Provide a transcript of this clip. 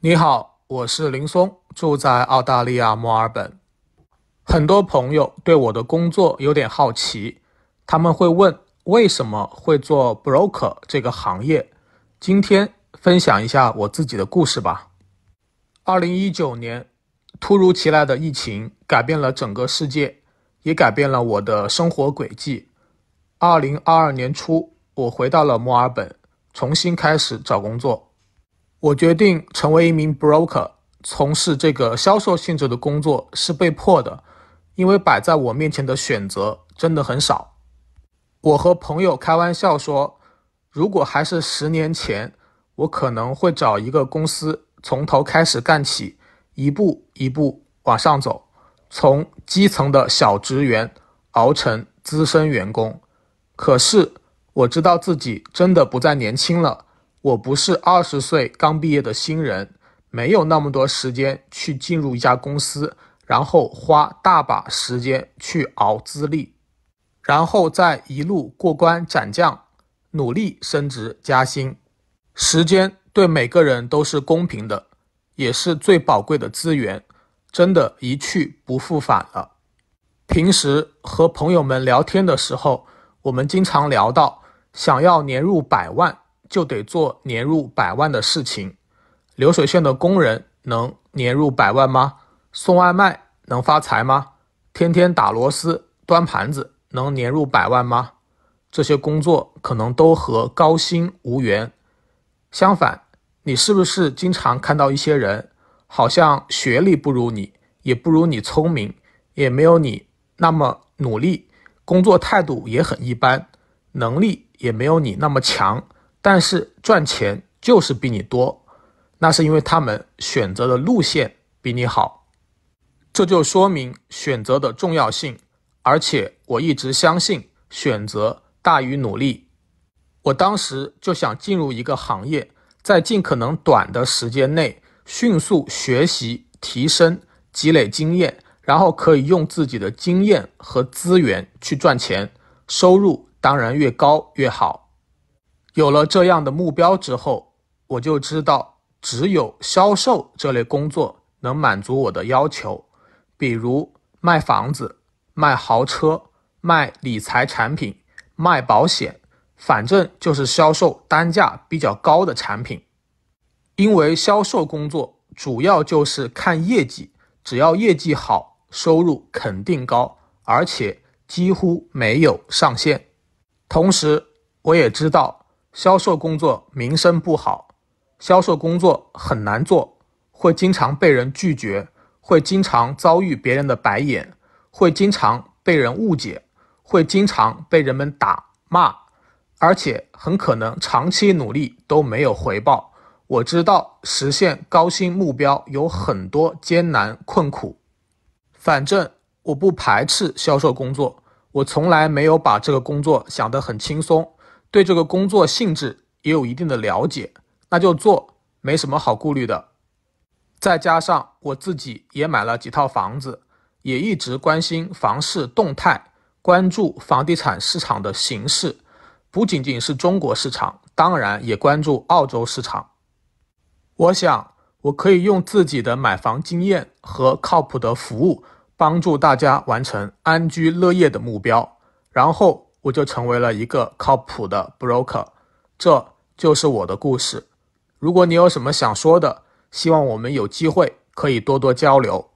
你好，我是林松，住在澳大利亚墨尔本。很多朋友对我的工作有点好奇，他们会问为什么会做 broker 这个行业。今天分享一下我自己的故事吧。二零一九年，突如其来的疫情改变了整个世界，也改变了我的生活轨迹。二零二二年初，我回到了墨尔本，重新开始找工作。我决定成为一名 broker，从事这个销售性质的工作是被迫的，因为摆在我面前的选择真的很少。我和朋友开玩笑说，如果还是十年前，我可能会找一个公司从头开始干起，一步一步往上走，从基层的小职员熬成资深员工。可是我知道自己真的不再年轻了。我不是二十岁刚毕业的新人，没有那么多时间去进入一家公司，然后花大把时间去熬资历，然后再一路过关斩将，努力升职加薪。时间对每个人都是公平的，也是最宝贵的资源，真的，一去不复返了。平时和朋友们聊天的时候，我们经常聊到想要年入百万。就得做年入百万的事情。流水线的工人能年入百万吗？送外卖能发财吗？天天打螺丝、端盘子能年入百万吗？这些工作可能都和高薪无缘。相反，你是不是经常看到一些人，好像学历不如你，也不如你聪明，也没有你那么努力，工作态度也很一般，能力也没有你那么强？但是赚钱就是比你多，那是因为他们选择的路线比你好，这就说明选择的重要性。而且我一直相信选择大于努力。我当时就想进入一个行业，在尽可能短的时间内迅速学习、提升、积累经验，然后可以用自己的经验和资源去赚钱，收入当然越高越好。有了这样的目标之后，我就知道只有销售这类工作能满足我的要求，比如卖房子、卖豪车、卖理财产品、卖保险，反正就是销售单价比较高的产品。因为销售工作主要就是看业绩，只要业绩好，收入肯定高，而且几乎没有上限。同时，我也知道。销售工作名声不好，销售工作很难做，会经常被人拒绝，会经常遭遇别人的白眼，会经常被人误解，会经常被人们打骂，而且很可能长期努力都没有回报。我知道实现高薪目标有很多艰难困苦，反正我不排斥销售工作，我从来没有把这个工作想得很轻松。对这个工作性质也有一定的了解，那就做没什么好顾虑的。再加上我自己也买了几套房子，也一直关心房市动态，关注房地产市场的形势，不仅仅是中国市场，当然也关注澳洲市场。我想，我可以用自己的买房经验和靠谱的服务，帮助大家完成安居乐业的目标，然后。我就成为了一个靠谱的 broker，这就是我的故事。如果你有什么想说的，希望我们有机会可以多多交流。